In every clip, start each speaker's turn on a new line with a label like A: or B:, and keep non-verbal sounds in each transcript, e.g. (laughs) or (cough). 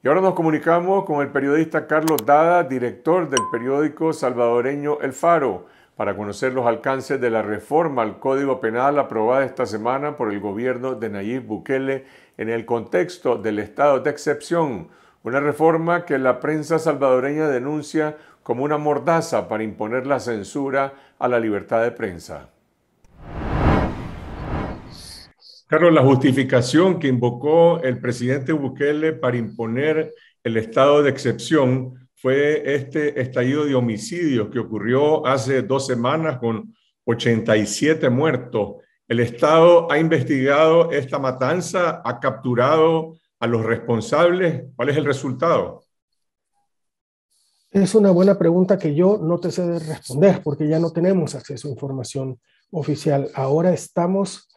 A: Y ahora nos comunicamos con el periodista Carlos Dada, director del periódico salvadoreño El Faro, para conocer los alcances de la reforma al Código Penal aprobada esta semana por el gobierno de Nayib Bukele en el contexto del estado de excepción, una reforma que la prensa salvadoreña denuncia como una mordaza para imponer la censura a la libertad de prensa. Carlos, la justificación que invocó el presidente Bukele para imponer el estado de excepción fue este estallido de homicidios que ocurrió hace dos semanas con 87 muertos. El Estado ha investigado esta matanza, ha capturado a los responsables. ¿Cuál es el resultado?
B: Es una buena pregunta que yo no te sé responder porque ya no tenemos acceso a información oficial. Ahora estamos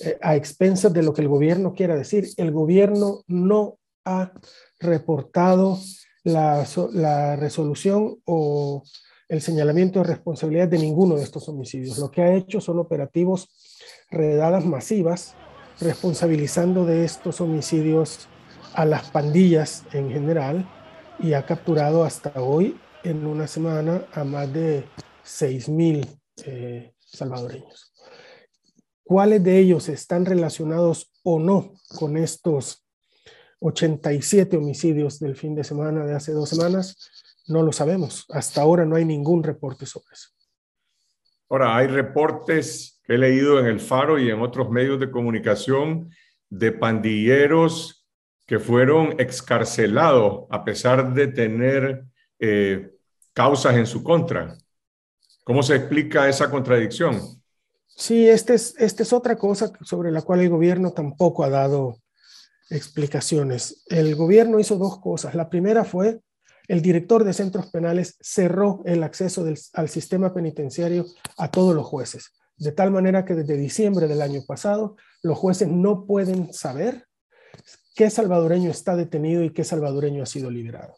B: eh, a expensas de lo que el gobierno quiera decir. El gobierno no ha reportado la, resolución o el señalamiento de responsabilidad de ninguno de estos homicidios. Lo que ha hecho son operativos, redadas masivas, responsabilizando de estos homicidios a las pandillas en general y ha capturado hasta hoy, en una semana, a más de 6.000 mil eh, salvadoreños cuáles de ellos están relacionados o no con estos 87 homicidios del fin de semana de hace dos semanas, no lo sabemos. Hasta ahora no hay ningún reporte sobre eso.
A: Ahora, hay reportes que he leído en El Faro y en otros medios de comunicación de pandilleros que fueron excarcelados a pesar de tener eh, causas en su contra. ¿Cómo se explica esa contradicción?
B: Sí, esta es, este es otra cosa sobre la cual el gobierno tampoco ha dado explicaciones. El gobierno hizo dos cosas. La primera fue, el director de centros penales cerró el acceso al sistema penitenciario a todos los jueces, de tal manera que desde diciembre del año pasado los jueces no pueden saber qué salvadoreño está detenido y qué salvadoreño ha sido liberado.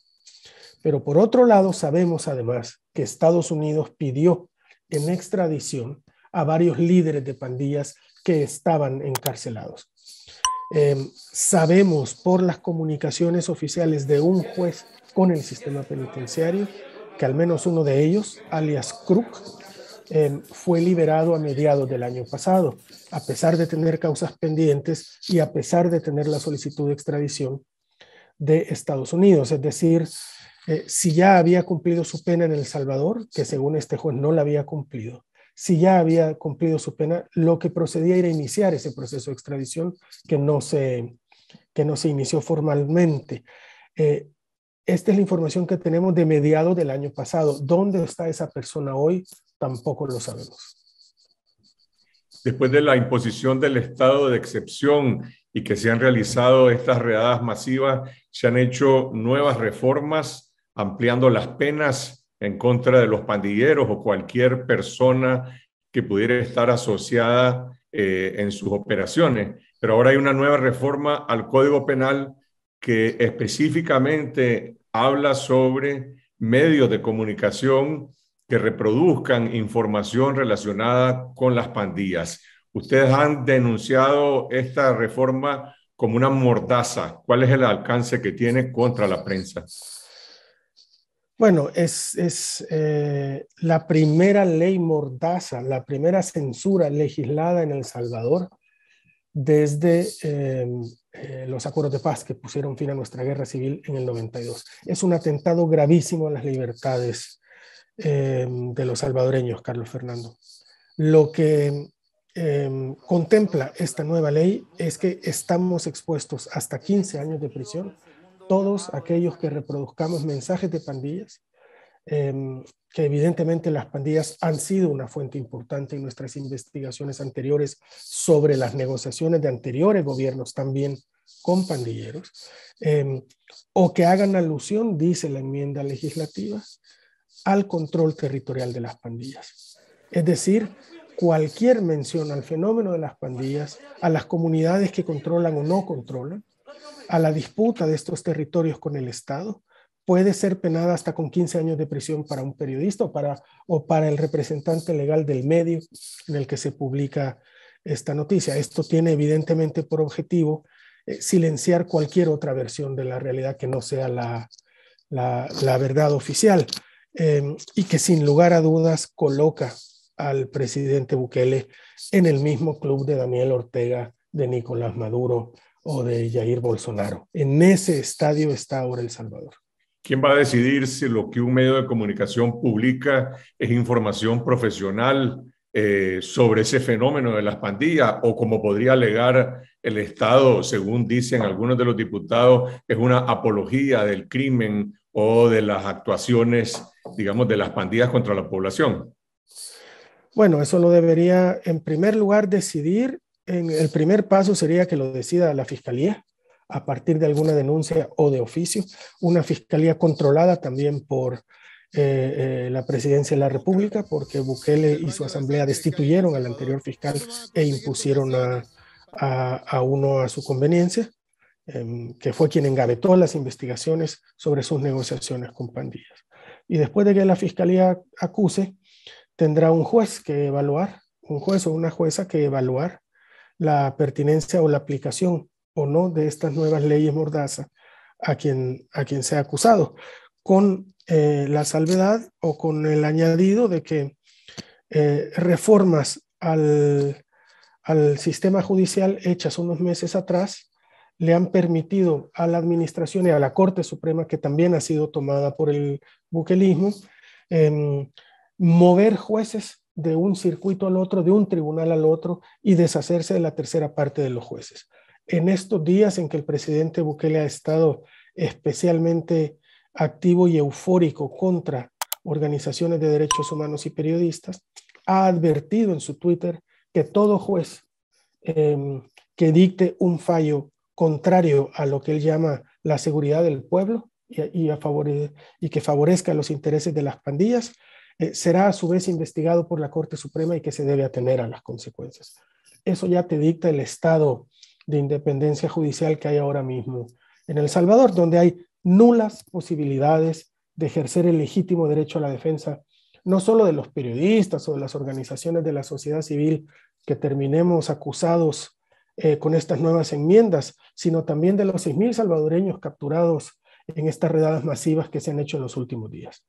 B: Pero por otro lado, sabemos además que Estados Unidos pidió en extradición a varios líderes de pandillas que estaban encarcelados. Em, sabemos por las comunicaciones oficiales de un juez con el sistema penitenciario que al menos uno de ellos, alias Crook, em, fue liberado a mediados del año pasado, a pesar de tener causas pendientes y a pesar de tener la solicitud de extradición de Estados Unidos. Es decir, eh, si ya había cumplido su pena en El Salvador, que según este juez no la había cumplido, si ya había cumplido su pena, lo que procedía era iniciar ese proceso de extradición que no se, que no se inició formalmente. Eh, esta es la información que tenemos de mediados del año pasado. ¿Dónde está esa persona hoy? Tampoco lo
A: sabemos. Después de la imposición del estado de excepción y que se han realizado estas redadas masivas, se han hecho nuevas reformas ampliando las penas en contra de los pandilleros o cualquier persona que pudiera estar asociada eh, en sus operaciones. Pero ahora hay una nueva reforma al Código Penal que específicamente habla sobre medios de comunicación que reproduzcan información relacionada con las pandillas. Ustedes han denunciado esta reforma como una mordaza. ¿Cuál es el alcance que tiene contra la prensa?
B: Bueno, es, eh, la primera ley mordaza, la primera censura legislada en El Salvador desde em, eh, los acuerdos de paz que pusieron fin a nuestra guerra civil en el 92. Es un atentado gravísimo a las libertades em, de los salvadoreños, Carlos Fernando. Lo que em, contempla esta nueva ley es que estamos expuestos hasta 15 años de prisión todos aquellos que reproduzcamos mensajes de pandillas, em, que evidentemente las pandillas han sido una fuente importante en nuestras investigaciones anteriores sobre las negociaciones de anteriores gobiernos también con pandilleros, em, o que hagan alusión, dice la enmienda legislativa, al control territorial de las pandillas. Es decir, cualquier mención al fenómeno de las pandillas, a las comunidades que controlan o no controlan, a la disputa de estos territorios con el Estado, puede ser penada hasta con 15 años de prisión para un periodista o para, o para el representante legal del medio en el que se publica esta noticia. Esto tiene evidentemente por objetivo eh, silenciar cualquier otra versión de la realidad que no sea la, verdad oficial em, y que sin lugar a dudas coloca al presidente Bukele en el mismo club de Daniel Ortega, de Nicolás Maduro,
A: o de Jair Bolsonaro.
B: En ese estadio está ahora El Salvador.
A: ¿Quién va a decidir si lo que un medio de comunicación publica es información profesional eh, sobre ese fenómeno de las pandillas o como podría alegar el Estado, según dicen algunos de los diputados, es una apología del crimen o de las actuaciones, digamos, de las pandillas contra la población?
B: Bueno, eso lo debería en primer lugar decidir el primer paso sería que lo decida la fiscalía a partir de alguna denuncia o de oficio, una fiscalía controlada también por eh, eh, la presidencia de la República, porque Bukele y su asamblea destituyeron al anterior fiscal e impusieron a, uno a su conveniencia, em, que fue quien engavetó las investigaciones sobre sus negociaciones con pandillas. Y después de que la fiscalía acuse, tendrá un juez que evaluar, un juez o una jueza que evaluar la pertinencia o la aplicación o no de estas nuevas leyes mordaza a quien, a quien sea acusado, con eh, la salvedad o con el añadido de que eh, reformas al, sistema judicial hechas unos meses atrás le han permitido a la Administración y a la Corte Suprema, que también ha sido tomada por el buquelismo, em, mover jueces de un circuito al otro, de un tribunal al otro y deshacerse de la tercera parte de los jueces. En estos días en que el presidente Bukele ha estado especialmente activo y eufórico contra organizaciones de derechos humanos y periodistas, ha advertido en su Twitter que todo juez em, que dicte un fallo contrario a lo que él llama la seguridad del pueblo y que favorezca los intereses de las pandillas, eh, será a su vez investigado por la Corte Suprema y que se debe atener a las consecuencias. Eso ya te dicta el estado de independencia judicial que hay ahora mismo en El Salvador, donde hay nulas posibilidades de ejercer el legítimo derecho a la defensa, no solo de los periodistas o de las organizaciones de la sociedad civil que terminemos acusados eh, con estas nuevas enmiendas, sino también de los 6.000 salvadoreños capturados en estas redadas masivas que se han hecho en los últimos días.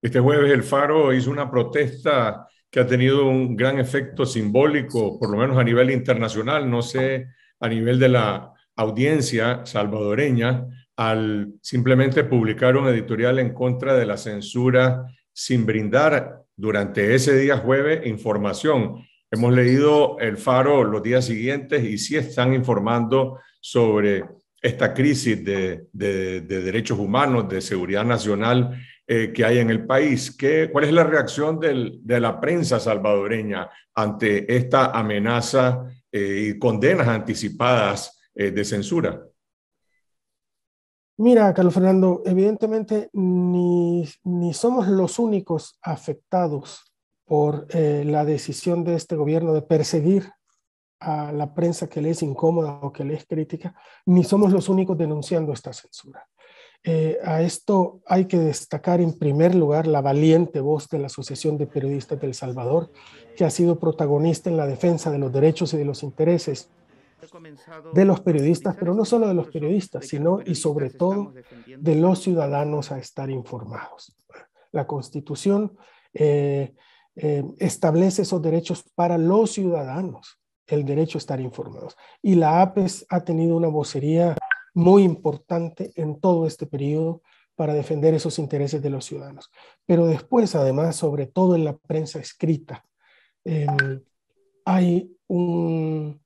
A: Este jueves el Faro hizo una protesta que ha tenido un gran efecto simbólico, por lo menos a nivel internacional, no sé, a nivel de la audiencia salvadoreña, al simplemente publicar un editorial en contra de la censura sin brindar durante ese día jueves información. Hemos leído el Faro los días siguientes y sí están informando sobre esta crisis de, derechos humanos, de seguridad nacional eh, que hay en el país. ¿Cuál es la reacción de la prensa salvadoreña ante esta amenaza eh, y condenas anticipadas eh, de censura?
B: Mira, Carlos Fernando, evidentemente ni, ni somos los únicos afectados por la decisión de este gobierno de perseguir a la prensa que le es incómoda o que le es crítica, ni somos los únicos denunciando esta censura. Eh, a esto hay que destacar en primer lugar la valiente voz de la Asociación de Periodistas del Salvador, que ha sido protagonista en la defensa de los derechos y de los intereses de los periodistas, pero no solo de los periodistas, sino y sobre todo de los ciudadanos a estar informados. La Constitución eh, eh, establece esos derechos para los ciudadanos, el derecho a estar informados. Y la APES ha tenido una vocería muy importante en todo este periodo para defender esos intereses de los ciudadanos. Pero después, además, sobre todo en la prensa escrita, em, hay un,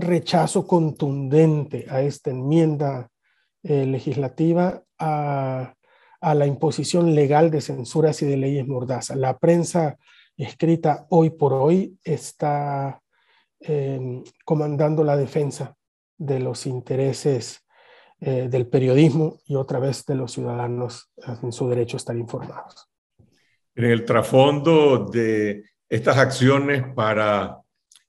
B: rechazo contundente a esta enmienda eh, legislativa, a, la imposición legal de censuras y de leyes mordazas. La prensa escrita hoy por hoy está em, comandando la defensa de los intereses eh, del periodismo y otra vez de los ciudadanos en su derecho a estar informados.
A: En el trasfondo de estas acciones para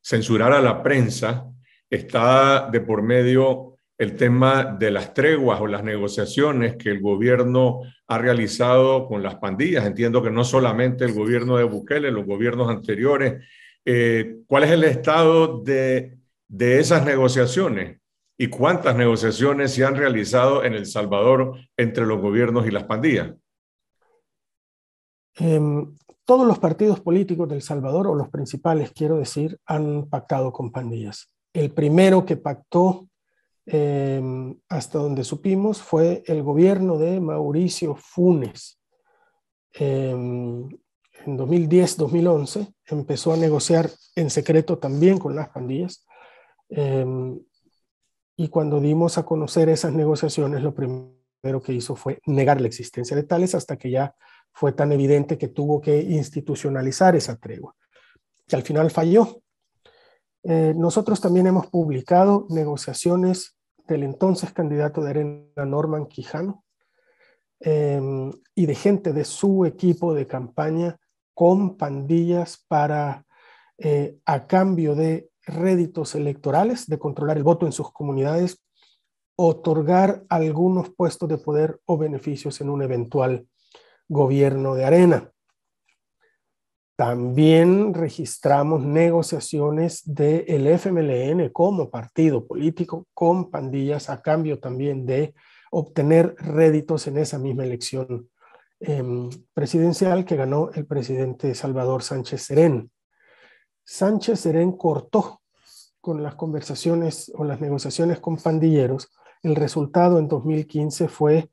A: censurar a la prensa está de por medio el tema de las treguas o las negociaciones que el gobierno ha realizado con las pandillas. Entiendo que no solamente el gobierno de Bukele, los gobiernos anteriores. Eh, ¿Cuál es el estado de de esas negociaciones y cuántas negociaciones se han realizado en El Salvador entre los gobiernos y las pandillas?
B: Em, todos los partidos políticos del Salvador, o los principales, quiero decir, han pactado con pandillas. El primero que pactó, em, hasta donde supimos, fue el gobierno de Mauricio Funes. Em, en 2010-2011 empezó a negociar en secreto también con las pandillas Em, y cuando dimos a conocer esas negociaciones, lo primero que hizo fue negar la existencia de tales hasta que ya fue tan evidente que tuvo que institucionalizar esa tregua, que al final falló. Eh, nosotros también hemos publicado negociaciones del entonces candidato de Arena Norman Quijano em, y de gente de su equipo de campaña con pandillas para, eh, a cambio de réditos electorales, de controlar el voto en sus comunidades, otorgar algunos puestos de poder o beneficios en un eventual gobierno de arena. También registramos negociaciones del el FMLN como partido político con pandillas a cambio también de obtener réditos en esa misma elección em, presidencial que ganó el presidente Salvador Sánchez Serén. Sánchez Serén cortó con las conversaciones o las negociaciones con pandilleros. El resultado en 2015 fue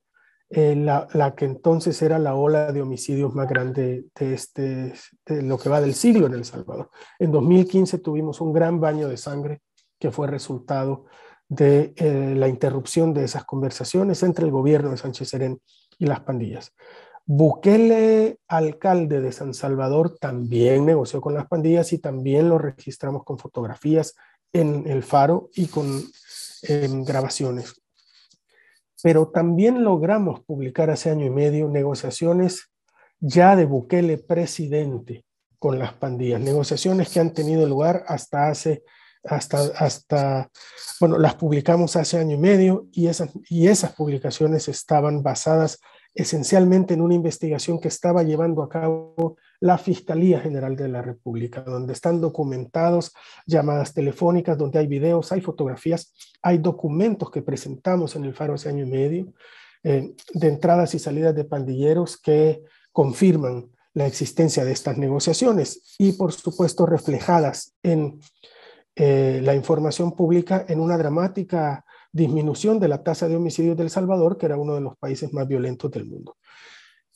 B: eh, la, que entonces era la ola de homicidios más grande de, este, lo que va del siglo en El Salvador. En 2015 tuvimos un gran baño de sangre que fue resultado de eh, la interrupción de esas conversaciones entre el gobierno de Sánchez Serén y las pandillas. Bukele, alcalde de San Salvador, también negoció con las pandillas y también lo registramos con fotografías en el faro y con grabaciones. Pero también logramos publicar hace año y medio negociaciones ya de Bukele presidente con las pandillas, negociaciones que han tenido lugar hasta hace, hasta, hasta bueno, las publicamos hace año y medio y esas, y esas publicaciones estaban basadas esencialmente en una investigación que estaba llevando a cabo la Fiscalía General de la República, donde están documentados llamadas telefónicas, donde hay videos, hay fotografías, hay documentos que presentamos en el Faro hace año y medio, eh, de entradas y salidas de pandilleros que confirman la existencia de estas negociaciones y, por supuesto, reflejadas en eh, la información pública en una dramática disminución de la tasa de homicidios del El Salvador, que era uno de los países más violentos del mundo.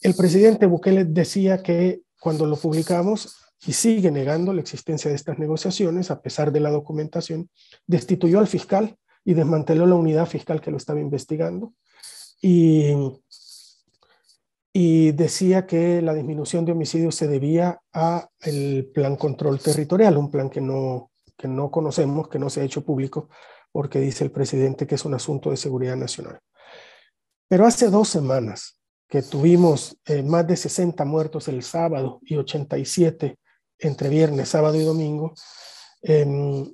B: El presidente Bukele decía que cuando lo publicamos, y sigue negando la existencia de estas negociaciones, a pesar de la documentación, destituyó al fiscal y desmanteló la unidad fiscal que lo estaba investigando. Y, y decía que la disminución de homicidios se debía a el plan control territorial, un plan que que no conocemos, que no se ha hecho público, porque dice el presidente que es un asunto de seguridad nacional. Pero hace dos semanas que tuvimos eh, más de 60 muertos el sábado y 87 entre viernes, sábado y domingo, em,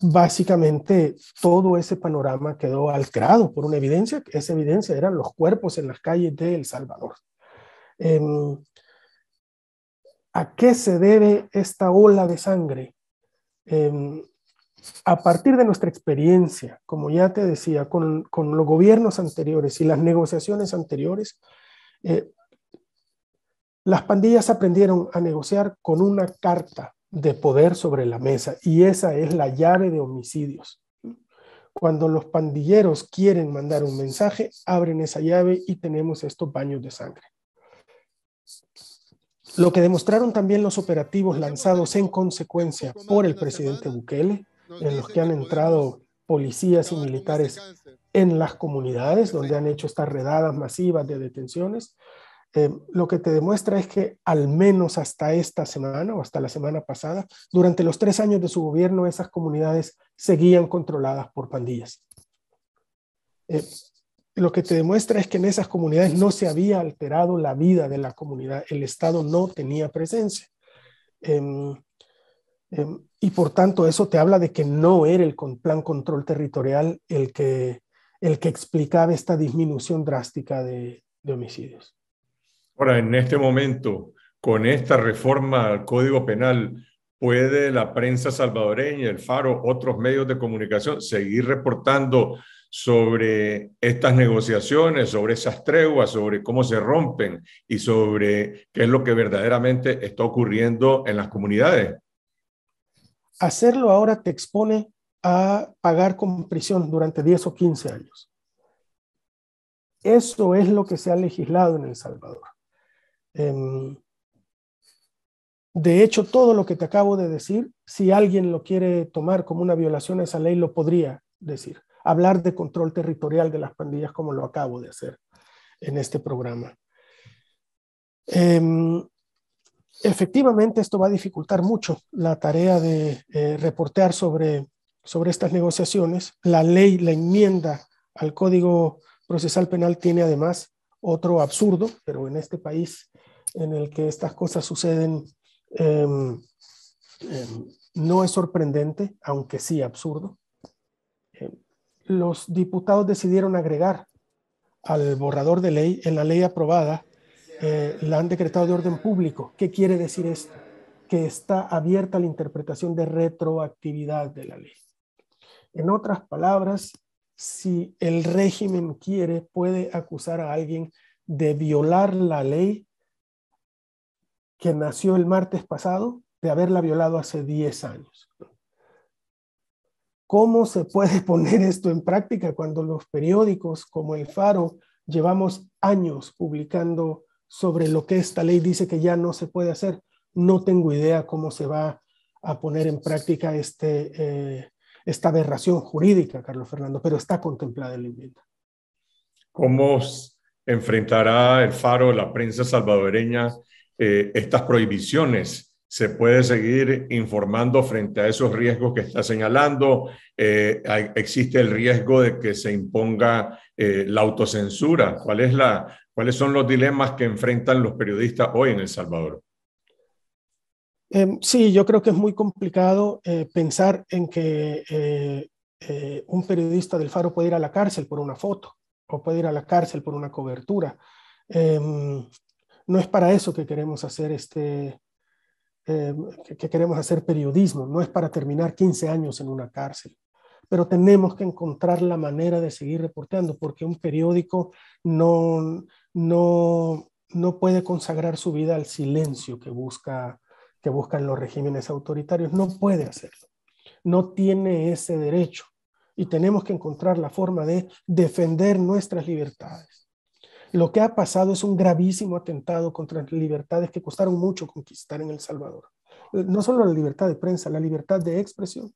B: básicamente todo ese panorama quedó alterado por una evidencia. Esa evidencia eran los cuerpos en las calles de El Salvador. Em, ¿A qué se debe esta ola de sangre? Em, a partir de nuestra experiencia, como ya te decía, con, los gobiernos anteriores y las negociaciones anteriores, eh, las pandillas aprendieron a negociar con una carta de poder sobre la mesa y esa es la llave de homicidios. Cuando los pandilleros quieren mandar un mensaje, abren esa llave y tenemos estos baños de sangre. Lo que demostraron también los operativos lanzados en consecuencia por el presidente Bukele en los que han entrado policías y militares este en las comunidades, donde han hecho estas redadas masivas de detenciones, eh, lo que te demuestra es que al menos hasta esta semana o hasta la semana pasada, durante los tres años de su gobierno, esas comunidades seguían controladas por pandillas. Eh, lo que te demuestra es que en esas comunidades no se había alterado la vida de la comunidad, el Estado no tenía presencia. Em, Em, y por tanto, eso te habla de que no era el plan control territorial el que, el que explicaba esta disminución drástica de homicidios.
A: Ahora, en este momento, con esta reforma al Código Penal, ¿puede la prensa salvadoreña, el Faro, otros medios de comunicación seguir reportando sobre estas negociaciones, sobre esas treguas, sobre cómo se rompen y sobre qué es lo que verdaderamente está ocurriendo en las comunidades?
B: Hacerlo ahora te expone a pagar con prisión durante 10 o 15 años. Eso es lo que se ha legislado en El Salvador. Em, de hecho, todo lo que te acabo de decir, si alguien lo quiere tomar como una violación a esa ley, lo podría decir. Hablar de control territorial de las pandillas como lo acabo de hacer en este programa. Em, Efectivamente, esto va a dificultar mucho la tarea de reportar eh, reportear sobre, sobre estas negociaciones. La ley, la enmienda al Código Procesal Penal tiene además otro absurdo, pero en este país en el que estas cosas suceden em, em, no es sorprendente, aunque sí absurdo. Em, los diputados decidieron agregar al borrador de ley en la ley aprobada eh, la han decretado de orden público. ¿Qué quiere decir esto? Que está abierta la interpretación de retroactividad de la ley. En otras palabras, si el régimen quiere, puede acusar a alguien de violar la ley que nació el martes pasado, de haberla violado hace 10 años. ¿Cómo se puede (laughs) poner esto en práctica cuando los periódicos como El Faro llevamos años publicando sobre lo que esta ley dice que ya no se puede hacer. No tengo idea cómo se va a poner en práctica este, eh, esta aberración jurídica, Carlos Fernando, pero está contemplada en la enmienda.
A: ¿Cómo enfrentará el Faro, la prensa salvadoreña, eh, estas prohibiciones? ¿Se puede seguir informando frente a esos riesgos que está señalando? Eh, ¿Existe el riesgo de que se imponga la autocensura? ¿Cuál es la, ¿Cuáles son los dilemas que enfrentan los periodistas hoy en El Salvador?
B: Em, sí, yo creo que es muy complicado eh, pensar en que eh, eh, un periodista del Faro puede ir a la cárcel por una foto o puede ir a la cárcel por una cobertura. Em, no es para eso que queremos hacer este, em, que queremos hacer periodismo, no es para terminar 15 años en una cárcel pero tenemos que encontrar la manera de seguir reporteando, porque un periódico no, no, no puede consagrar su vida al silencio que, busca, que buscan los regímenes autoritarios, no puede hacerlo, no tiene ese derecho y tenemos que encontrar la forma de defender nuestras libertades. Lo que ha pasado es un gravísimo atentado contra libertades que costaron mucho conquistar en El Salvador. Eh, no solo la libertad de prensa, la libertad de expresión.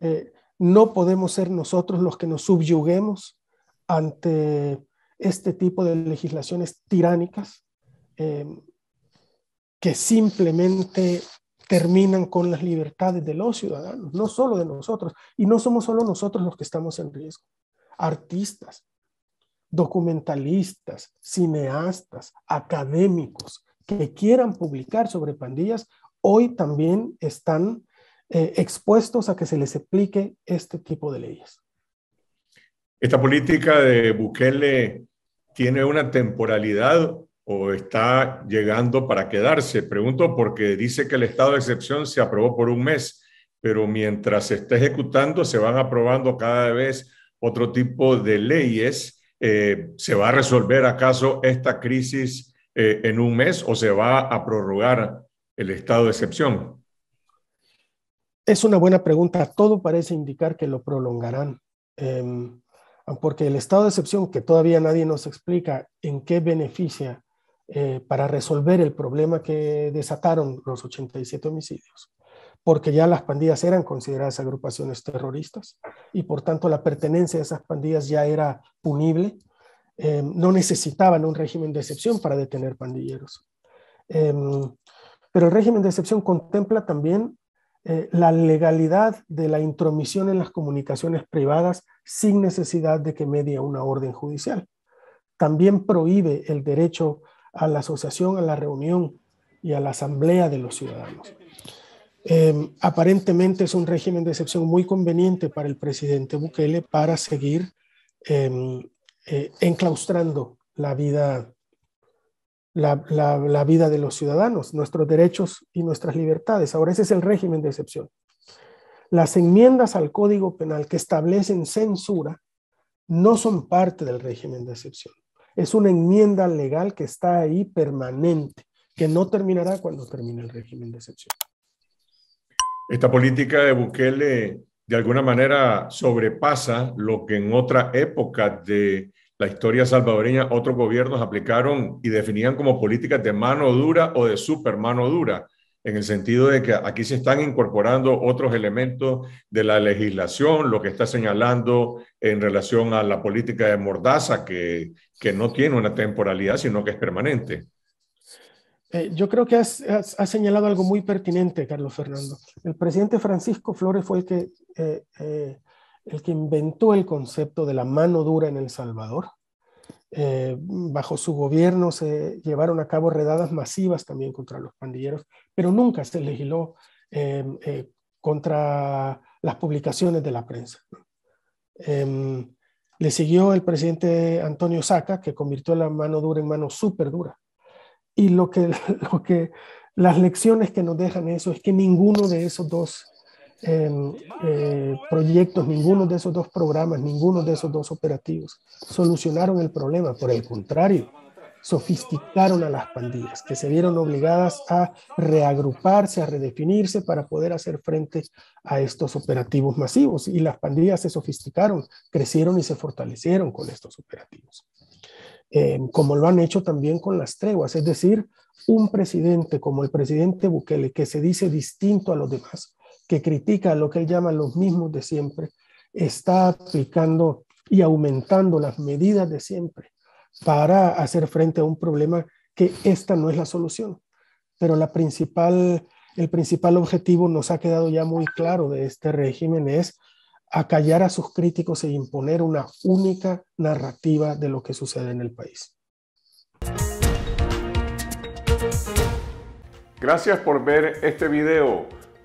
B: Eh, no podemos ser nosotros los que nos subyuguemos ante este tipo de legislaciones tiránicas eh, que simplemente terminan con las libertades de los ciudadanos, no solo de nosotros. Y no somos solo nosotros los que estamos en riesgo. Artistas, documentalistas, cineastas, académicos que quieran publicar sobre pandillas, hoy también están eh, expuestos a que se les aplique este tipo de leyes.
A: ¿Esta política de Bukele tiene una temporalidad o está llegando para quedarse? Pregunto porque dice que el estado de excepción se aprobó por un mes, pero mientras se está ejecutando se van aprobando cada vez otro tipo de leyes. Eh, ¿Se va a resolver acaso esta crisis eh, en un mes o se va a prorrogar el estado de excepción?
B: Es una buena pregunta. Todo parece indicar que lo prolongarán, em, porque el estado de excepción, que todavía nadie nos explica en qué beneficia eh, para resolver el problema que desataron los 87 homicidios, porque ya las pandillas eran consideradas agrupaciones terroristas y por tanto la pertenencia a esas pandillas ya era punible. Em, no necesitaban un régimen de excepción para detener pandilleros. Em, pero el régimen de excepción contempla también eh, la legalidad de la intromisión en las comunicaciones privadas sin necesidad de que media una orden judicial. También prohíbe el derecho a la asociación, a la reunión y a la asamblea de los ciudadanos. Em, aparentemente es un régimen de excepción muy conveniente para el presidente Bukele para seguir em, eh, enclaustrando la vida la, vida de los ciudadanos, nuestros derechos y nuestras libertades. Ahora, ese es el régimen de excepción. Las enmiendas al Código Penal que establecen censura no son parte del régimen de excepción. Es una enmienda legal que está ahí permanente, que no terminará cuando termine el régimen de excepción.
A: Esta política de Bukele de alguna manera sobrepasa lo que en otra época de la historia salvadoreña, otros gobiernos aplicaron y definían como políticas de mano dura o de super mano dura, en el sentido de que aquí se están incorporando otros elementos de la legislación, lo que está señalando en relación a la política de mordaza, que, que no tiene una temporalidad, sino que es permanente.
B: Eh, yo creo que has, señalado algo muy pertinente, Carlos Fernando. El presidente Francisco Flores fue el que eh, eh, el que inventó el concepto de la mano dura en El Salvador. Eh, bajo su gobierno se llevaron a cabo redadas masivas también contra los pandilleros, pero nunca se legisló eh, eh, contra las publicaciones de la prensa. Em, le siguió el presidente Antonio Saca, que convirtió la mano dura en mano súper dura. Y lo que, (laughs) lo que, las lecciones que nos dejan eso es que ninguno de esos dos Em, eh, proyectos, ninguno de esos dos programas, ninguno de esos dos operativos solucionaron el problema. Por el contrario, sofisticaron a las pandillas, que se vieron obligadas a reagruparse, a redefinirse para poder hacer frente a estos operativos masivos. Y las pandillas se sofisticaron, crecieron y se fortalecieron con estos operativos. Em, como lo han hecho también con las treguas, es decir, un presidente como el presidente Bukele, que se dice distinto a los demás, que critica lo que él llama los mismos de siempre, está aplicando y aumentando las medidas de siempre para hacer frente a un problema que esta no es la solución. Pero la principal, el principal objetivo nos ha quedado ya muy claro de este régimen es acallar a sus críticos e imponer una única narrativa de lo que sucede en el país.
A: Gracias por ver este video.